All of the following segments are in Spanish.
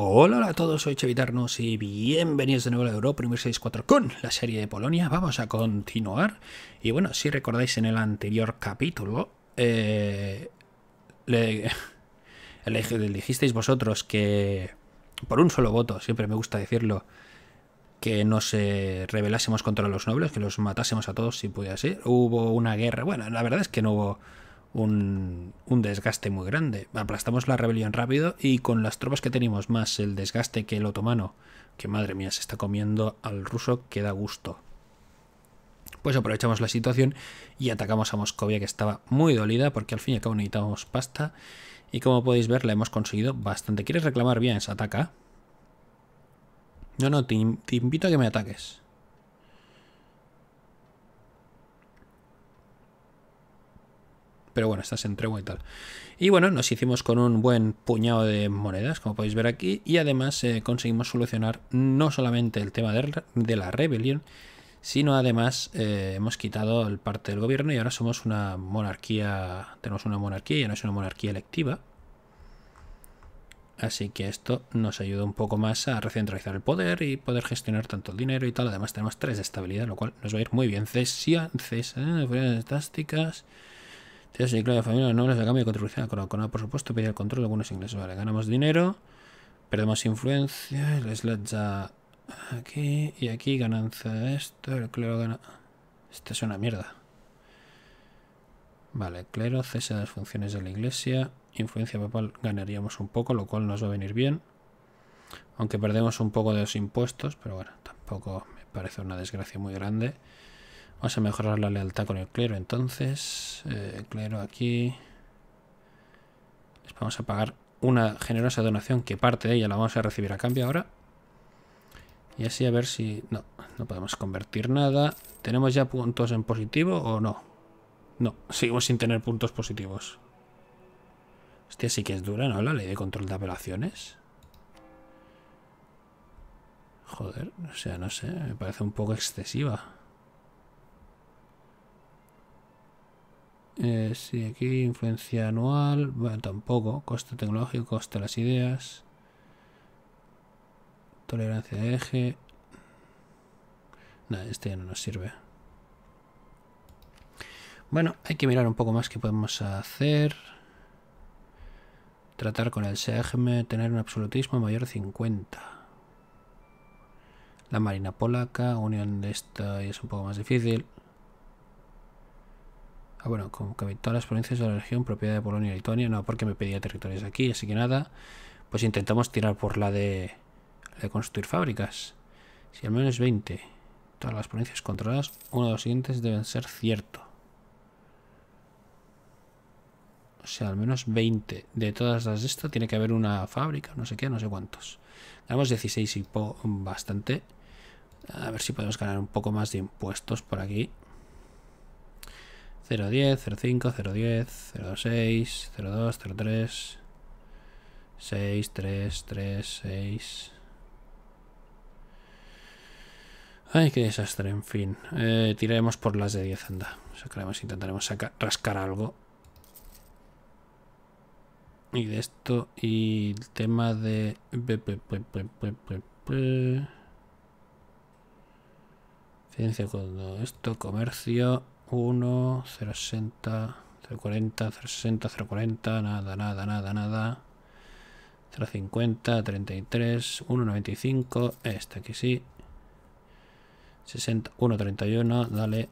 Hola, a todos, soy Chevitarnos y bienvenidos de nuevo a Europa Primer 64 con la serie de Polonia. Vamos a continuar. Y bueno, si recordáis en el anterior capítulo, eh, le, dijisteis vosotros que, por un solo voto, siempre me gusta decirlo, que no se eh, rebelásemos contra los nobles, que los matásemos a todos si pudiera ser. Hubo una guerra, bueno, la verdad es que no hubo un, desgaste muy grande. Aplastamos la rebelión rápido y con las tropas que tenemos más el desgaste que el otomano, que madre mía, se está comiendo al ruso que da gusto. Pues aprovechamos la situación y atacamos a Moscovia que estaba muy dolida porque al fin y al cabo necesitábamos pasta y como podéis ver la hemos conseguido bastante. ¿Quieres reclamar bien? esa ataca. No, no, te invito a que me ataques. pero bueno, estás en tregua y tal. Y bueno, nos hicimos con un buen puñado de monedas, como podéis ver aquí, y además eh, conseguimos solucionar no solamente el tema de, la rebelión, sino además eh, hemos quitado el parte del gobierno y ahora somos una monarquía, tenemos una monarquía, ya no es una monarquía electiva. Así que esto nos ayuda un poco más a recentralizar el poder y poder gestionar tanto el dinero y tal. Además tenemos tres de estabilidad, lo cual nos va a ir muy bien. Cesia, de fantásticas. Tienes el de familia, los nombres a cambio de contribución a Corona. por supuesto, pedir el control de algunos ingleses. Vale, ganamos dinero, perdemos influencia, el slot ya aquí y aquí, ganancia esto, el clero gana... esta es una mierda. Vale, clero, cese de las funciones de la iglesia, influencia papal ganaríamos un poco, lo cual nos va a venir bien. Aunque perdemos un poco de los impuestos, pero bueno, tampoco me parece una desgracia muy grande. Vamos a mejorar la lealtad con el clero entonces. el eh, clero aquí. Les vamos a pagar una generosa donación que parte de ella la vamos a recibir a cambio ahora. Y así a ver si... No, no podemos convertir nada. ¿Tenemos ya puntos en positivo o no? No, seguimos sin tener puntos positivos. Hostia, sí que es dura, ¿no? La ley de control de apelaciones. Joder, o sea, no sé, me parece un poco excesiva. Eh, sí, aquí influencia anual, bueno, tampoco. Coste tecnológico, coste de las ideas. Tolerancia de eje. Nada, este ya no nos sirve. Bueno, hay que mirar un poco más qué podemos hacer. Tratar con el SEGM, tener un absolutismo mayor de 50 la marina polaca, unión de esta y es un poco más difícil. Ah, bueno, como que todas las provincias de la región, propiedad de Polonia y Lituania, no, porque me pedía territorios aquí, así que nada, pues intentamos tirar por la de, de construir fábricas. Si al menos 20, todas las provincias controladas, uno de los siguientes deben ser cierto. O sea, al menos 20 de todas las de esto tiene que haber una fábrica, no sé qué, no sé cuántos. Tenemos 16 y bastante. A ver si podemos ganar un poco más de impuestos por aquí. 010, 05, 010, 06, 02, 03, 6, 3, 3, 6. Ay, qué desastre, en fin. Eh, tiraremos por las de 10, anda. Sacaremos, intentaremos sacar, rascar algo. Y de esto, y el tema de... Ciencia, cuando esto, comercio... 1, 060, 60, 060, 040, nada, nada, nada, nada. 050, 33, 195, este aquí sí. 60, 131, dale.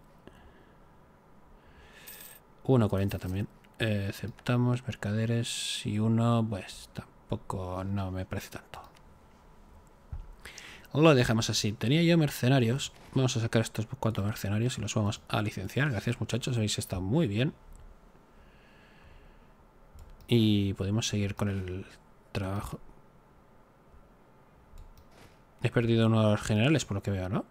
140 también. Eh, aceptamos mercaderes y 1, pues tampoco no me parece tanto. Lo dejamos así. Tenía yo mercenarios. Vamos a sacar estos cuatro mercenarios y los vamos a licenciar. Gracias muchachos, habéis estado muy bien. Y podemos seguir con el trabajo. He perdido uno de los generales, por lo que veo, ¿no?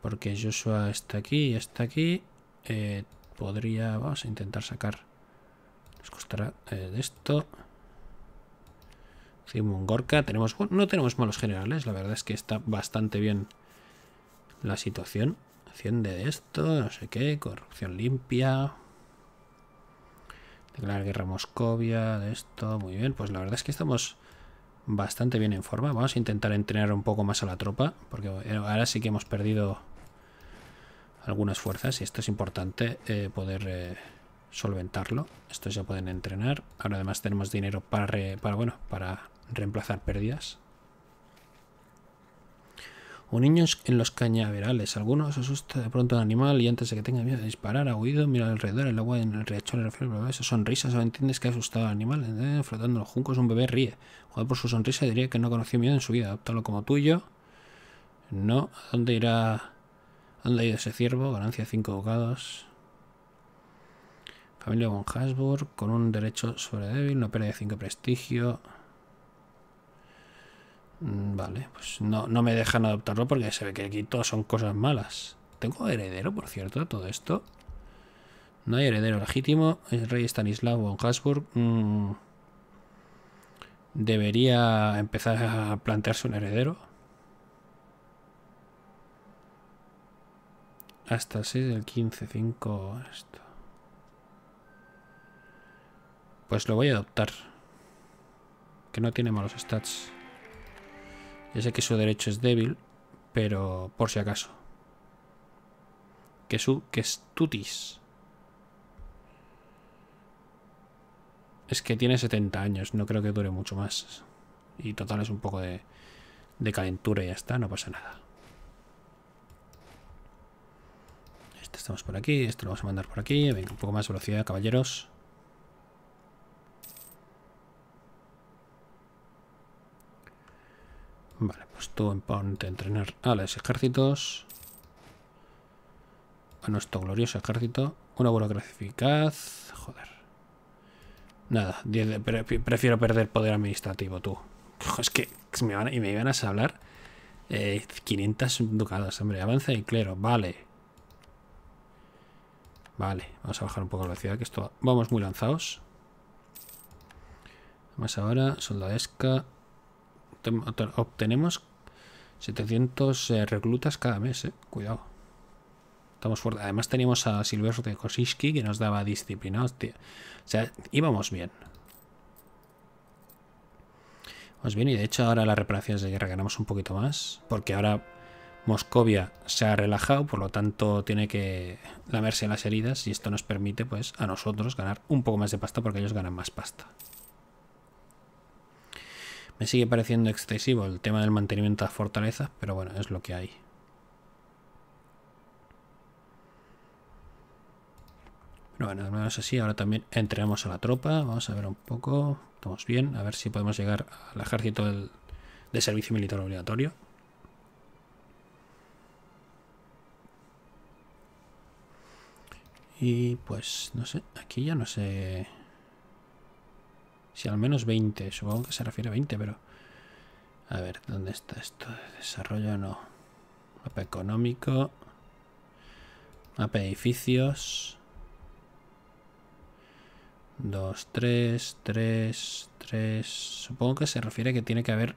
Porque Joshua está aquí y está aquí. Eh, podría... Vamos a intentar sacar... Nos costará eh, de esto... Simón Gorka. Tenemos, no tenemos malos generales. La verdad es que está bastante bien la situación. Enciende de esto, no sé qué. Corrupción limpia. Declarar guerra a Moscovia. De esto, muy bien. Pues la verdad es que estamos bastante bien en forma. Vamos a intentar entrenar un poco más a la tropa. Porque eh, ahora sí que hemos perdido algunas fuerzas. Y esto es importante eh, poder... Eh, solventarlo. Estos ya pueden entrenar. Ahora además tenemos dinero para, para, bueno, para reemplazar pérdidas. un niño en los cañaverales. Algunos asusta de pronto un animal y antes de que tenga miedo de disparar, ha huido, mira alrededor, el agua en el riachuelo, el reflejo, eso sonrisas, o entiendes que ha asustado al animal. Eh, Flotando los juncos, un bebé ríe. Juega por su sonrisa diría que no conoció miedo en su vida. Adóptalo como tuyo. No, ¿a dónde irá? ¿A ¿Dónde ha ido ese ciervo? Ganancia cinco 5 bocados familia von Hasburg con un derecho sobre débil, no pierde 5 prestigio. Mm, vale, pues no, me dejan adoptarlo porque se ve que aquí todas son cosas malas. ¿Tengo heredero, por cierto, todo esto? No hay heredero legítimo. El rey Stanislav von Hasburg mm, debería empezar a plantearse un heredero. Hasta el 6 del 15, 5. Esto. Pues lo voy a adoptar. Que no tiene malos stats. Ya sé que su derecho es débil, pero por si acaso. Que su que es Es que tiene 70 años, no creo que dure mucho más. Y total es un poco de, de calentura y ya está, no pasa nada. Este estamos por aquí, esto lo vamos a mandar por aquí. Venga, un poco más de velocidad, caballeros. Vale, pues tú ponte a entrenar a los ejércitos. A nuestro glorioso ejército. Una burocracia eficaz. Joder. Nada, prefiero perder poder administrativo, tú. Es que me van me iban a hablar 500 eh, ducadas, hombre. Avanza y clero, vale. Vale, vamos a bajar un poco la velocidad, que esto vamos muy lanzados. Más ahora, soldadesca, obtenemos 700 eh, reclutas cada mes, eh. Cuidado. Estamos fuertes. Además teníamos a Silvestre de que nos daba disciplina. O sea, íbamos bien. pues bien, y de hecho ahora las reparaciones de guerra ganamos un poquito más. Porque ahora Moscovia se ha relajado, por lo tanto tiene que lamerse las heridas. Y esto nos permite, pues, a nosotros ganar un poco más de pasta porque ellos ganan más pasta. Me sigue pareciendo excesivo el tema del mantenimiento de las fortalezas, pero bueno, es lo que hay. Pero bueno, al menos así, ahora también entrenamos a la tropa, vamos a ver un poco, estamos bien, a ver si podemos llegar al ejército del, de servicio militar obligatorio. Y pues, no sé, aquí ya no sé si al menos 20, supongo que se refiere a 20, pero... A ver, ¿dónde está esto? Desarrollo no. Mapa económico. Mapa edificios. 2, 3, 3, 3... Supongo que se refiere a que tiene que haber...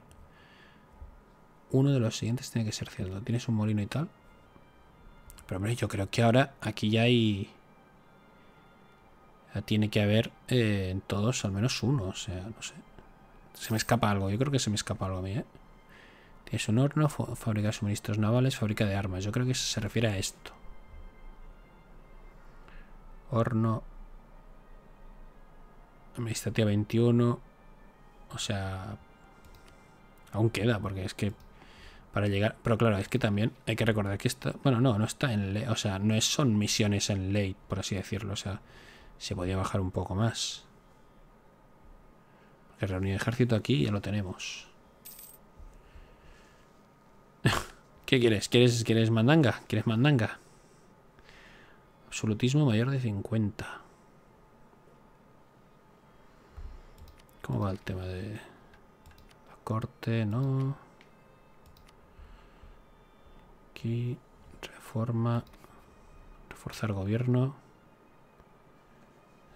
Uno de los siguientes tiene que ser cierto. Tienes un molino y tal. Pero hombre, yo creo que ahora aquí ya hay tiene que haber eh, en todos al menos uno, o sea, no sé. Se me escapa algo, yo creo que se me escapa algo a mí, ¿eh? Tienes un horno, fábrica de suministros navales, fábrica de armas. Yo creo que se refiere a esto. Horno. Administrativa 21. O sea... Aún queda, porque es que... Para llegar... Pero claro, es que también hay que recordar que esto... Bueno, no, no está en ley. O sea, no son misiones en ley, por así decirlo. O sea, se podía bajar un poco más. Porque reunir ejército aquí ya lo tenemos. ¿Qué quieres? quieres? ¿Quieres mandanga? ¿Quieres mandanga? Absolutismo mayor de 50. ¿Cómo va el tema de la corte? No. Aquí, reforma, reforzar gobierno.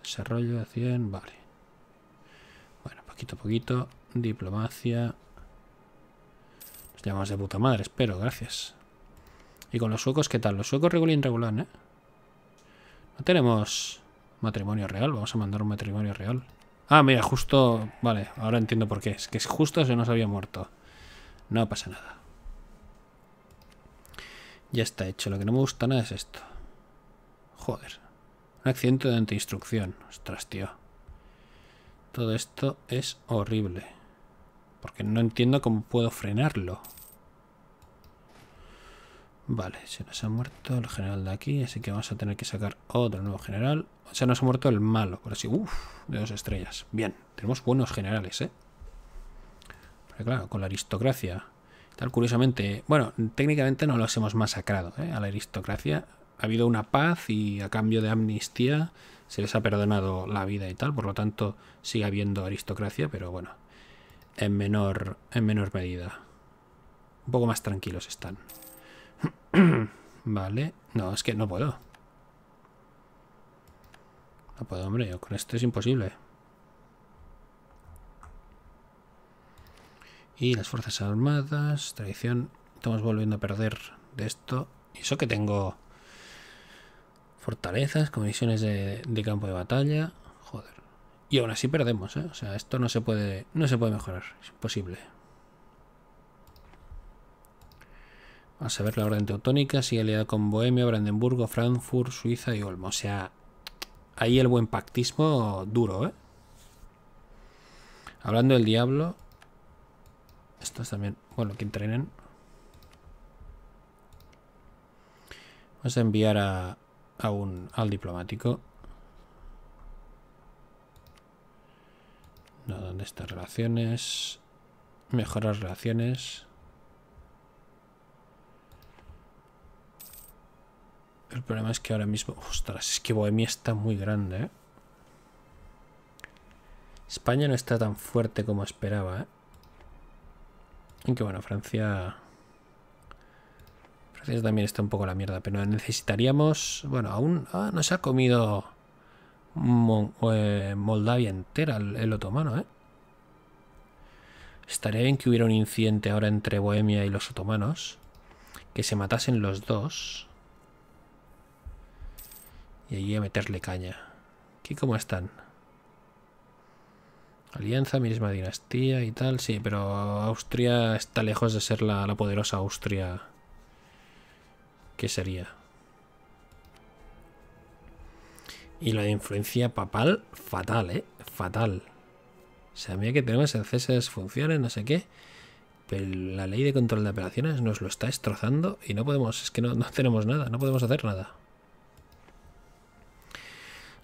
Desarrollo de 100, vale. Bueno, poquito a poquito. Diplomacia. Nos llamamos de puta madre, espero, gracias. ¿Y con los suecos qué tal? Los suecos regular irregular, ¿eh? No tenemos matrimonio real. Vamos a mandar un matrimonio real. Ah, mira, justo... Vale, ahora entiendo por qué. Es que justo se nos había muerto. No pasa nada. Ya está hecho. Lo que no me gusta nada es esto. Joder. Un accidente de instrucción. Ostras, tío. Todo esto es horrible. Porque no entiendo cómo puedo frenarlo. Vale, se nos ha muerto el general de aquí, así que vamos a tener que sacar otro nuevo general. Se nos ha muerto el malo, por así, uff, de dos estrellas. Bien, tenemos buenos generales, ¿eh? Pero claro, con la aristocracia, tal curiosamente, bueno, técnicamente no los hemos masacrado, ¿eh? A la aristocracia ha habido una paz y a cambio de amnistía se les ha perdonado la vida y tal, por lo tanto sigue habiendo aristocracia, pero bueno, en menor, en menor medida. Un poco más tranquilos están. vale, no, es que no puedo. No puedo, hombre, con esto es imposible. Y las fuerzas armadas, tradición, estamos volviendo a perder de esto. Y eso que tengo Fortalezas, comisiones de, campo de batalla. Joder. Y aún así perdemos, ¿eh? O sea, esto no se puede, no se puede mejorar. Es imposible. Vamos a ver la orden teutónica. Sigue aliada con Bohemia, Brandenburgo, Frankfurt, Suiza y Olmo. O sea, ahí el buen pactismo duro, ¿eh? Hablando del diablo. Estos también, bueno, que entrenen. Vamos a enviar a, aún al diplomático. No, ¿dónde están Relaciones. Mejorar relaciones. El problema es que ahora mismo... Ostras, es que Bohemia está muy grande, ¿eh? España no está tan fuerte como esperaba, ¿eh? que bueno, Francia también está un poco la mierda, pero necesitaríamos... Bueno, aún ah, se ha comido eh, Moldavia entera el, otomano, ¿eh? Estaría bien que hubiera un incidente ahora entre Bohemia y los otomanos. Que se matasen los dos. Y allí a meterle caña. ¿Qué cómo están? Alianza, misma dinastía y tal. Sí, pero Austria está lejos de ser la, la poderosa Austria ¿Qué sería. Y la influencia papal, fatal, ¿eh? Fatal. O que tenemos en funciones, no sé qué. Pero la ley de control de operaciones nos lo está destrozando y no podemos, es que no, tenemos nada, no podemos hacer nada.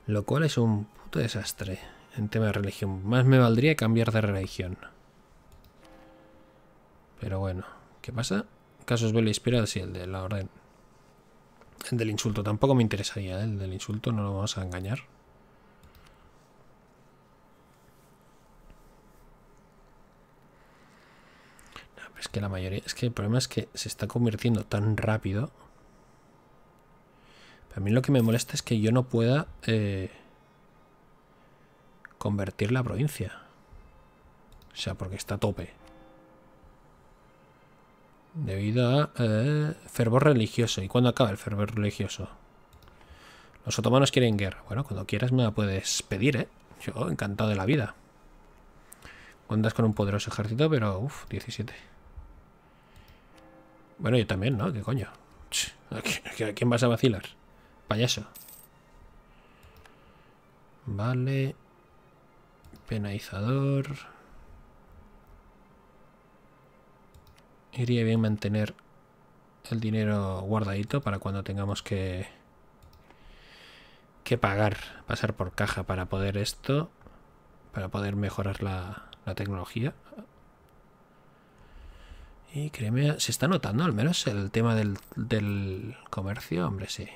Lo cual es un puto desastre en tema de religión. Más me valdría cambiar de religión. Pero bueno, ¿qué pasa? Casos Belli Spiral, sí, el de la orden. El del insulto tampoco me interesaría, ¿eh? el del insulto no lo vamos a engañar. es que la mayoría, es que el problema es que se está convirtiendo tan rápido. A mí lo que me molesta es que yo no pueda eh, convertir la provincia. O sea, porque está a tope debido a eh, fervor religioso. ¿Y cuándo acaba el fervor religioso? Los otomanos quieren guerra. Bueno, cuando quieras me la puedes pedir, ¿eh? Yo encantado de la vida. Cuentas con un poderoso ejército, pero... uff, 17. Bueno, yo también, ¿no? ¿Qué coño? ¿A quién vas a vacilar? Payaso. Vale. Penalizador. iría bien mantener el dinero guardadito para cuando tengamos que que pagar, pasar por caja para poder esto, para poder mejorar la, tecnología. Y créeme, se está notando al menos el tema del, comercio, hombre, sí.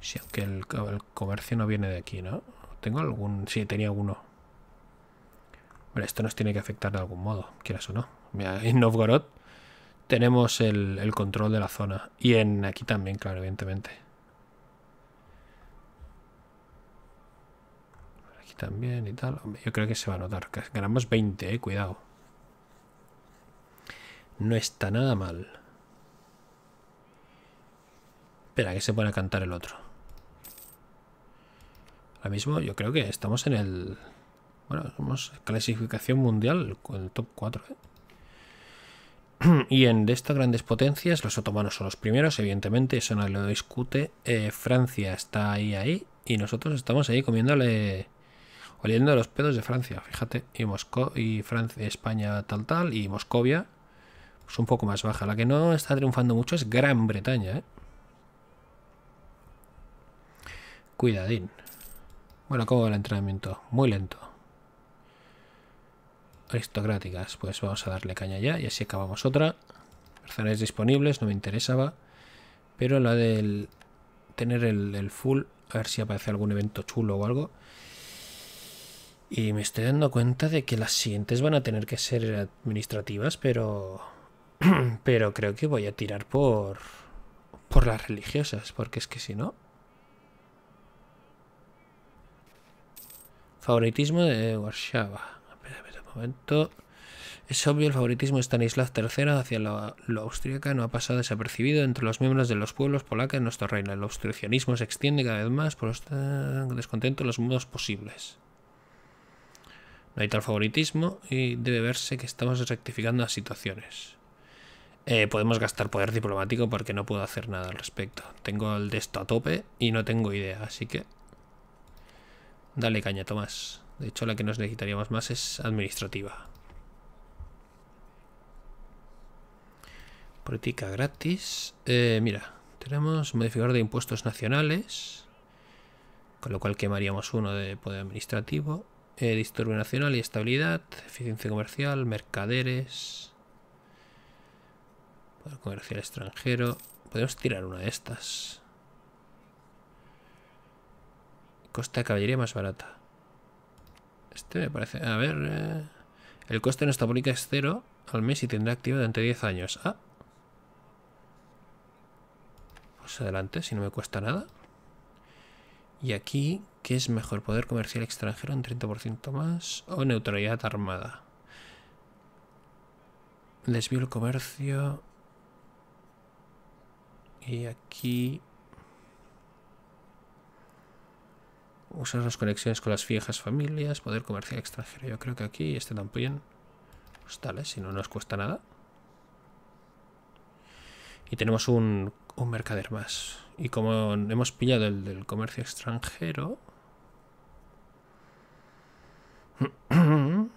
Si aunque el, el, comercio no viene de aquí, ¿no? Tengo algún... Sí, tenía alguno. Bueno, esto nos tiene que afectar de algún modo, quieras o no en Novgorod tenemos el, control de la zona. Y en aquí también, claro, evidentemente. Aquí también y tal. yo creo que se va a notar. Ganamos 20, eh, cuidado. No está nada mal. Espera, que se pone a cantar el otro. Ahora mismo yo creo que estamos en el... Bueno, somos clasificación mundial, el top 4, ¿eh? y en de estas grandes potencias, los otomanos son los primeros, evidentemente, eso no lo discute. Eh, Francia está ahí, ahí, y nosotros estamos ahí comiéndole, oliendo los pedos de Francia, fíjate, y, Moscú y Francia, España tal, tal, y Moscovia, es pues un poco más baja. La que no está triunfando mucho es Gran Bretaña, ¿eh? Cuidadín. Bueno, ¿cómo va el entrenamiento? Muy lento aristocráticas. Pues vamos a darle caña ya y así acabamos otra. Mercenarios disponibles, no me interesaba. Pero la del tener el, full, a ver si aparece algún evento chulo o algo. Y me estoy dando cuenta de que las siguientes van a tener que ser administrativas, pero... pero creo que voy a tirar por... por las religiosas, porque es que si no... Favoritismo de Warshava momento. Es obvio el favoritismo de Stanislav III hacia lo, lo, austríaca no ha pasado desapercibido entre los miembros de los pueblos polacos en nuestro reino. El obstruccionismo se extiende cada vez más por los descontento de los modos posibles. No hay tal favoritismo y debe verse que estamos rectificando las situaciones. Eh, podemos gastar poder diplomático porque no puedo hacer nada al respecto. Tengo el de esto a tope y no tengo idea, así que... Dale caña, Tomás. De hecho, la que nos necesitaríamos más es administrativa. Política gratis. Eh, mira, tenemos modificador de impuestos nacionales. Con lo cual quemaríamos uno de poder administrativo. Eh, disturbio nacional y estabilidad. Eficiencia comercial. Mercaderes. Poder comercial extranjero. Podemos tirar una de estas. Costa de caballería más barata. Este me parece... A ver... Eh. el coste de esta política es cero al mes y tendrá activo durante 10 años. Ah. Pues adelante, si no me cuesta nada. Y aquí, ¿qué es mejor? Poder comercial extranjero en 30% más o neutralidad armada. Desvío el comercio. Y aquí Usar las conexiones con las viejas familias, poder comercial extranjero. Yo creo que aquí este también. Pues dale, si no nos cuesta nada. Y tenemos un, un mercader más. Y como hemos pillado el del comercio extranjero...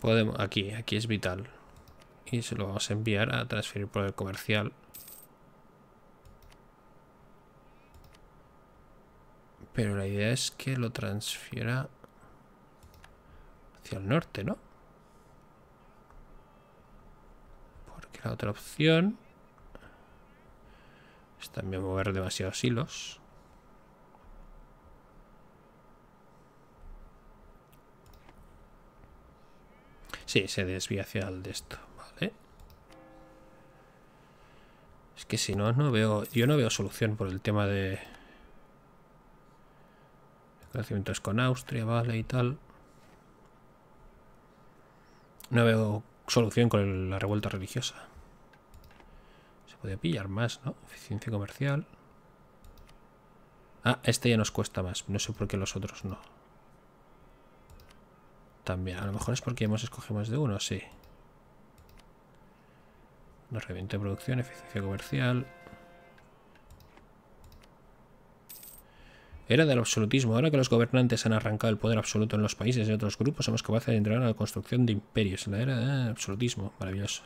podemos, aquí, aquí es vital. Y se lo vamos a enviar a transferir por el comercial Pero la idea es que lo transfiera hacia el norte, ¿no? Porque la otra opción es también mover demasiados hilos. Sí, se desvía hacia el de esto, ¿vale? Es que si no, no veo, yo no veo solución por el tema de... Relacionamientos con Austria, vale, y tal. No veo solución con la revuelta religiosa. Se podía pillar más, ¿no? Eficiencia comercial. Ah, este ya nos cuesta más. No sé por qué los otros no. También, a lo mejor es porque hemos escogido más de uno, sí. Nos reviente producción, eficiencia comercial. Era del absolutismo. Ahora que los gobernantes han arrancado el poder absoluto en los países y otros grupos, somos capaces de entrar a la construcción de imperios. La era del eh, absolutismo. Maravilloso.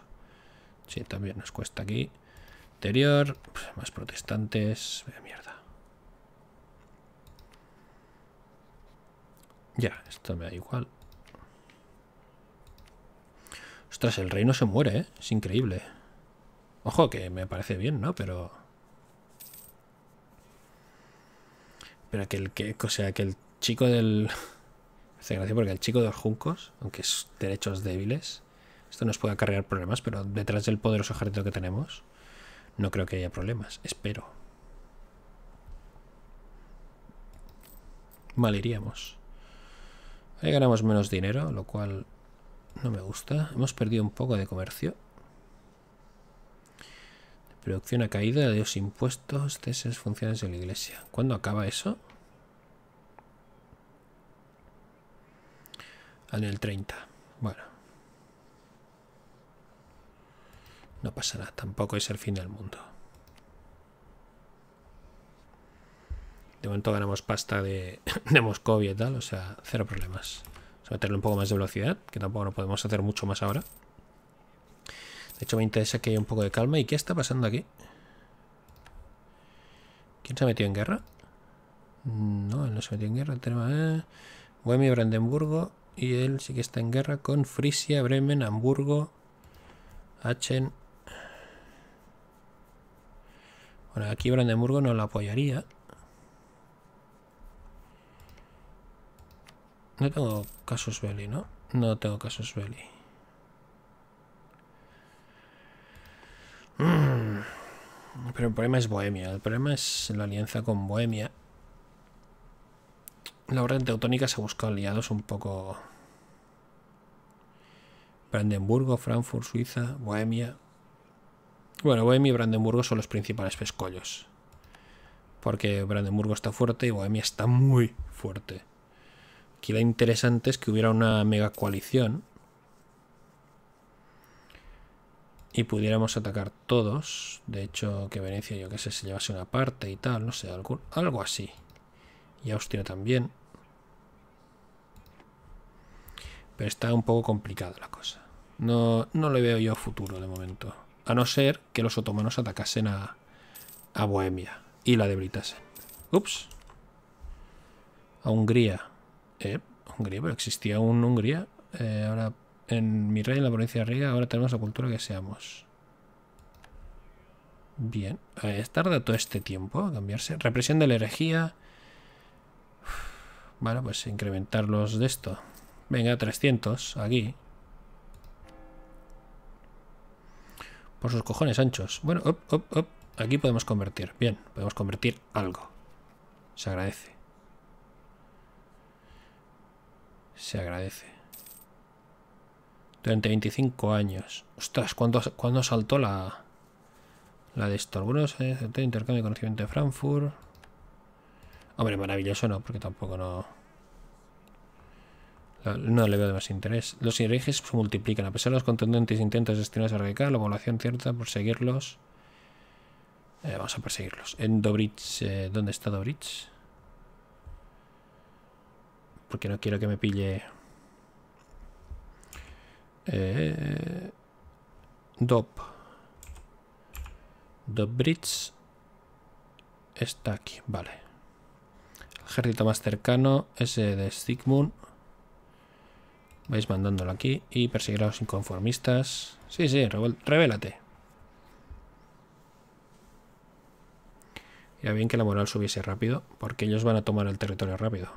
Sí, también nos cuesta aquí. Interior. Más protestantes. mierda. Ya, esto me da igual. Ostras, el reino se muere, ¿eh? Es increíble. Ojo, que me parece bien, ¿no? Pero... el, o sea, que el chico del... Hace gracia porque el chico de los juncos, aunque es derechos débiles, esto nos puede acarrear problemas, pero detrás del poderoso ejército que tenemos, no creo que haya problemas. Espero. Mal Ahí ganamos menos dinero, lo cual no me gusta. Hemos perdido un poco de comercio. Producción ha caído de los impuestos, esas funciones de la iglesia. ¿Cuándo acaba eso? en el 30. Bueno. No pasará, tampoco es el fin del mundo. De momento ganamos pasta de, Moscovia y tal, o sea, cero problemas. Vamos a meterle un poco más de velocidad, que tampoco no podemos hacer mucho más ahora. De hecho, me interesa que haya un poco de calma. ¿Y qué está pasando aquí? ¿Quién se ha metido en guerra? Mm, no, no se metió en guerra. Tenemos, eh, y Brandenburgo, y él sí que está en guerra con Frisia, Bremen, Hamburgo, Achen. Bueno, aquí Brandenburgo no lo apoyaría. No tengo casos belli, ¿no? No tengo casos belli. Mm. Pero el problema es Bohemia. El problema es la alianza con Bohemia la orden teutónica se buscado aliados un poco... Brandenburgo, Frankfurt, Suiza, Bohemia... Bueno, Bohemia y Brandenburgo son los principales pescollos. Porque Brandenburgo está fuerte y Bohemia está muy fuerte. Aquí lo interesante es que hubiera una mega coalición. Y pudiéramos atacar todos. De hecho, que Venecia, yo qué sé, se llevase una parte y tal, no sé, algo así. Y Austria también. Pero está un poco complicada la cosa. No, no le veo yo futuro de momento. A no ser que los otomanos atacasen a, Bohemia y la debilitasen. Ups. A Hungría. Eh, Hungría, pero existía un Hungría. Eh, ahora en mi rey, en la provincia de Riga, ahora tenemos la cultura que seamos. Bien. Eh, tarda todo este tiempo a cambiarse. Represión de la herejía. Bueno, pues incrementarlos de esto. Venga, 300 aquí. Por sus cojones anchos. Bueno, aquí podemos convertir. Bien, podemos convertir algo. Se agradece. Se agradece. Durante 25 años. Ostras, ¿cuándo, ¿cuándo saltó la, la de esto? Eh, intercambio de conocimiento de Frankfurt. Hombre, maravilloso no, porque tampoco no... No le veo de más interés. Los herejes se multiplican. A pesar de los contundentes intentos destinados a radicar, la población cierta, por seguirlos. Eh, vamos a perseguirlos. En Dobrich... Eh, ¿Dónde está Dobrich? Porque no quiero que me pille... Eh, está aquí. Vale ejército más cercano, ese de Stigmund. Vais mandándolo aquí y perseguir a los inconformistas. Sí, sí, revélate. Ya bien que la moral subiese rápido, porque ellos van a tomar el territorio rápido.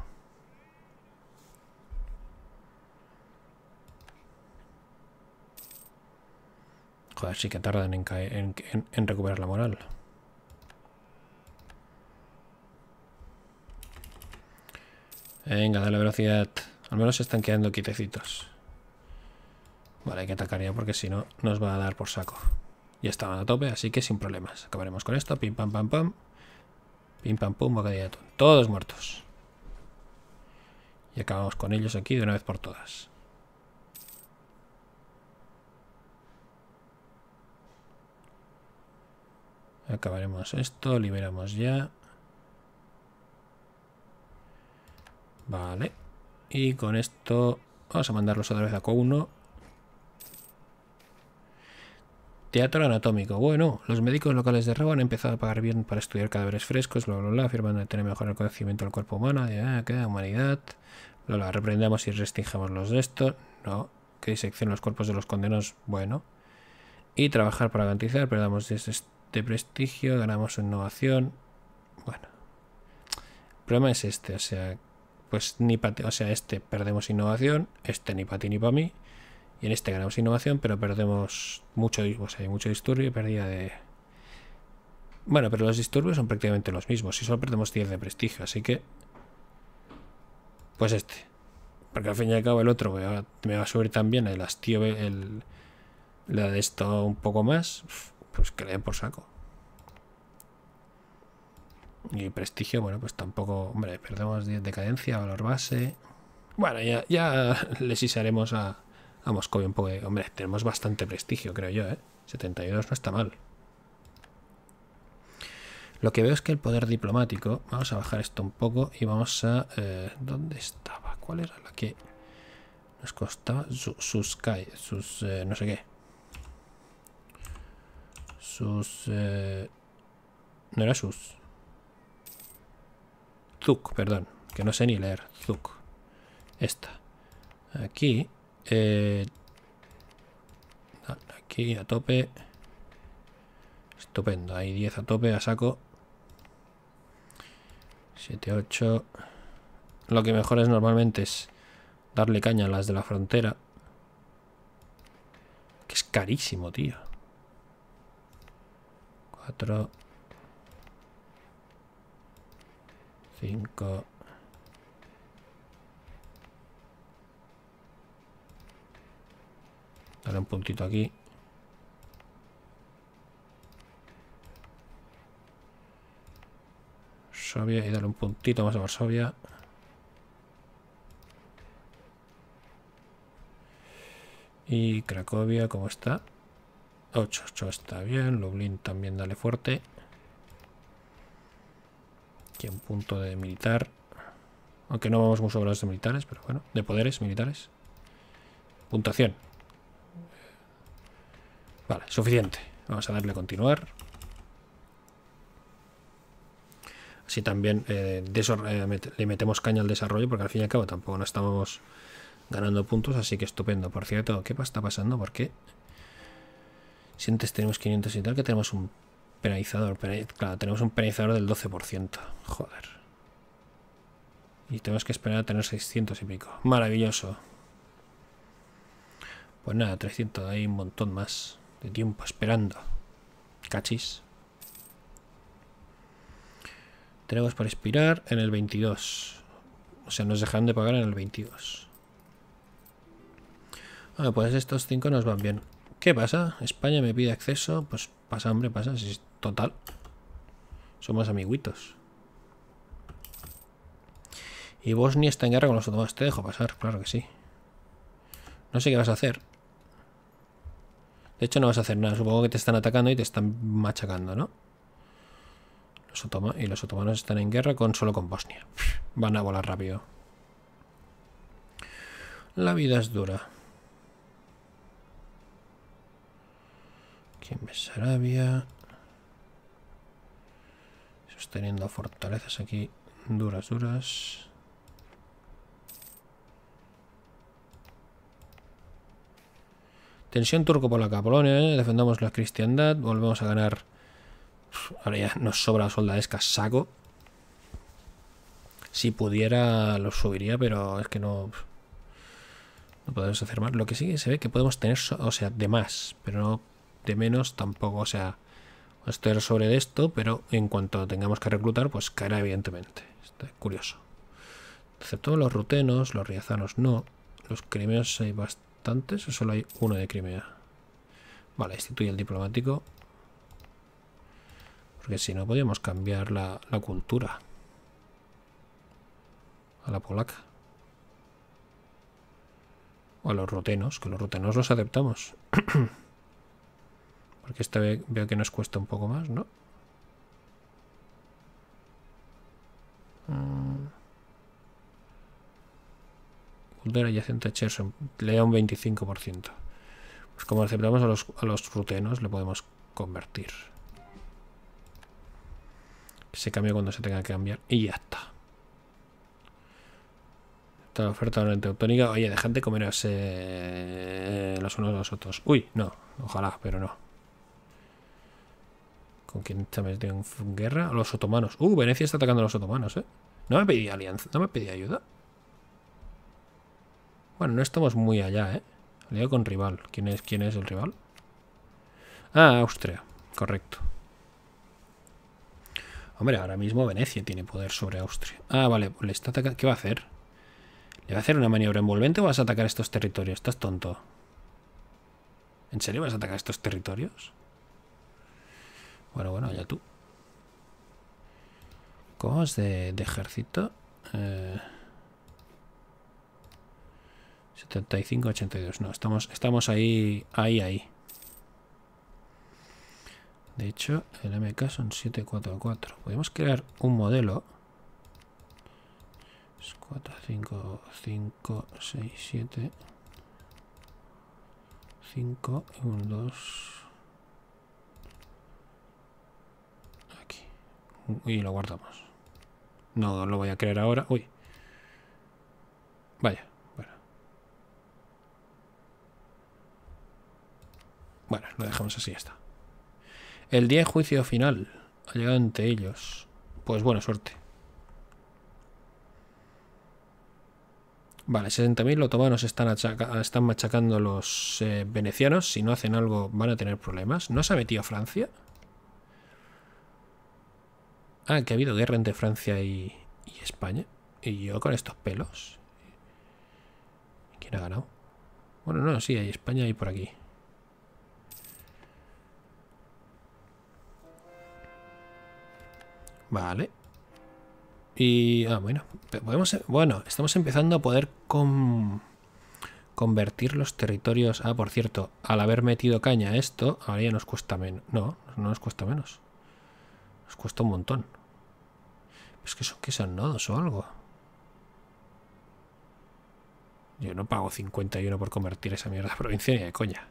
Joder, sí que tardan en, en recuperar la moral. Venga, dale velocidad. Al menos se están quedando quitecitos. Vale, hay que atacar ya porque si no nos va a dar por saco. Ya estaban a tope, así que sin problemas. Acabaremos con esto. Pim, pam, pam, pam. Pim, pam, pum, bocadilla de Todos muertos. Y acabamos con ellos aquí de una vez por todas. Acabaremos esto, liberamos ya. Vale. Y con esto vamos a mandarlos otra vez a co 1 Teatro anatómico. Bueno, los médicos locales de Rabo han empezado a pagar bien para estudiar cadáveres frescos, bla, bla, bla, afirmando tener mejor el conocimiento del cuerpo humano, de que humanidad, lo la reprendamos y restringemos los de esto. No, que disección los cuerpos de los condenados, bueno. Y trabajar para garantizar, perdamos este prestigio, ganamos innovación. Bueno, el problema es este, o sea, pues ni para ti, o sea, este perdemos innovación, este ni para ti ni para mí, y en este ganamos innovación, pero perdemos mucho, o sea, hay mucho disturbio y pérdida de... Bueno, pero los disturbios son prácticamente los mismos, y solo perdemos 10 de prestigio, así que... Pues este. Porque al fin y al cabo el otro me va, a subir también el hastío, la de esto un poco más, pues que le den por saco. Y prestigio, bueno, pues tampoco, hombre, perdemos 10 de cadencia, valor base. Bueno, ya, ya les isaremos a, a Moscovia un poco. hombre, tenemos bastante prestigio, creo yo, ¿eh? 72 no está mal. Lo que veo es que el poder diplomático, vamos a bajar esto un poco y vamos a... Eh, ¿Dónde estaba? ¿Cuál era la que nos costaba? sus sus... Eh, no sé qué. Sus... Eh, no era sus. Zuk, perdón, que no sé ni leer, Zuk. Esta. Aquí. Eh, aquí a tope. Estupendo, hay 10 a tope, a saco. 7, 8. Lo que mejor es normalmente es darle caña a las de la frontera. Que es carísimo, tío. 4, Cinco. Dale un puntito aquí. sobia, y dale un puntito más a Varsovia. Y Cracovia, ¿cómo está? Ocho, ocho está bien. Lublin también dale fuerte. Aquí un punto de militar. Aunque no vamos a sobrados de militares, pero bueno. De poderes militares. Puntuación. Vale, suficiente. Vamos a darle a continuar. Así también eh, eh, le metemos caña al desarrollo, porque al fin y al cabo tampoco no estamos ganando puntos, así que estupendo. Por cierto, ¿qué está pasando? ¿Por qué? Si tenemos 500 y tal, que tenemos un Penalizador, eh, claro, tenemos un penalizador del 12%. Joder. Y tenemos que esperar a tener 600 y pico. Maravilloso. Pues nada, 300, hay un montón más de tiempo esperando. Cachis. Tenemos para expirar en el 22. O sea, nos dejan de pagar en el 22. Ah, pues estos 5 nos van bien. ¿Qué pasa? España me pide acceso. Pues pasa, hombre, pasa. Si Total. Somos amiguitos. Y Bosnia está en guerra con los otomanos. Te dejo pasar, claro que sí. No sé qué vas a hacer. De hecho, no vas a hacer nada. Supongo que te están atacando y te están machacando, ¿no? Los y los otomanos están en guerra con solo con Bosnia. Van a volar rápido. La vida es dura. ¿Quién ves Arabia? Pues teniendo fortalezas aquí duras, duras. Tensión turco por la capolonia ¿eh? defendamos la cristiandad, volvemos a ganar. Ahora ya nos sobra la soldadesca saco. Si pudiera lo subiría, pero es que no... No podemos hacer más. Lo que sí se ve que podemos tener, o sea, de más, pero no de menos tampoco, o sea esto era sobre esto, pero en cuanto tengamos que reclutar, pues caerá evidentemente. Está curioso. Excepto los rutenos, los riazanos no. Los crimeos hay bastantes o solo hay uno de Crimea. Vale, instituye el diplomático. Porque si no, podríamos cambiar la, la cultura. A la polaca. O a los rutenos, que los rutenos los aceptamos. Porque esta veo que nos cuesta un poco más, ¿no? Mm. Cultura yacente a Cherson le da un 25%. Pues como aceptamos a los, a los rutenos, le podemos convertir. Se cambia cuando se tenga que cambiar y ya está. Esta oferta autónica Oye, dejad de comer eh, los unos a los otros. Uy, no, ojalá, pero no. ¿Con quién está metido en guerra? Los otomanos. Uh, Venecia está atacando a los otomanos, ¿eh? No me pedí alianza, no me pedí ayuda. Bueno, no estamos muy allá, ¿eh? Aliado con rival. ¿Quién es, quién es el rival? Ah, Austria. Correcto. Hombre, ahora mismo Venecia tiene poder sobre Austria. Ah, vale, pues ¿Qué va a hacer? ¿Le va a hacer una maniobra envolvente o vas a atacar estos territorios? Estás tonto. ¿En serio vas a atacar estos territorios? Bueno, bueno, ya tú. ¿Cómo es de, ejército? 75, eh, 82. No, estamos, estamos ahí, ahí, ahí. De hecho, el MK son 744. Podemos crear un modelo. 4, 5, 5, 6, 7. 5, 1, 2. Y lo guardamos. No lo voy a creer ahora. Uy. Vaya. Bueno. Bueno, lo dejamos así, está. El día de juicio final ha llegado ante ellos. Pues buena suerte. Vale, 60.000 otomanos están, están machacando los eh, venecianos. Si no hacen algo van a tener problemas. ¿No se ha metido Francia? Ah, que ha habido guerra entre Francia y, España. Y yo con estos pelos. ¿Quién ha ganado? Bueno, no, sí, hay España y por aquí. Vale. Y, ah, bueno, podemos, em-, bueno, estamos empezando a poder con, convertir los territorios. Ah, por cierto, al haber metido caña a esto, ahora ya nos cuesta menos. No, no nos cuesta menos. Nos cuesta un montón. Es que son que son nodos o algo. Yo no pago 51 por convertir esa mierda a provincia ni de coña.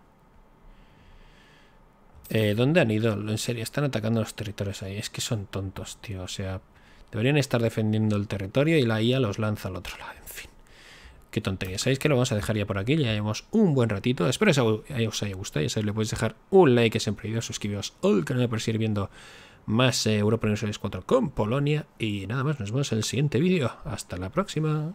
Eh, ¿Dónde han ido? En serio, están atacando los territorios ahí. Es que son tontos, tío. O sea, deberían estar defendiendo el territorio y la IA los lanza al otro lado. En fin. Qué tontería. Sabéis que lo vamos a dejar ya por aquí. Ya llevamos un buen ratito. Espero que os haya gustado. Ya sabéis, le podéis dejar un like, que siempre he ido. Suscribiros al canal por seguir viendo más eh, 4 con Polonia y nada más. Nos vemos en el siguiente vídeo. Hasta la próxima.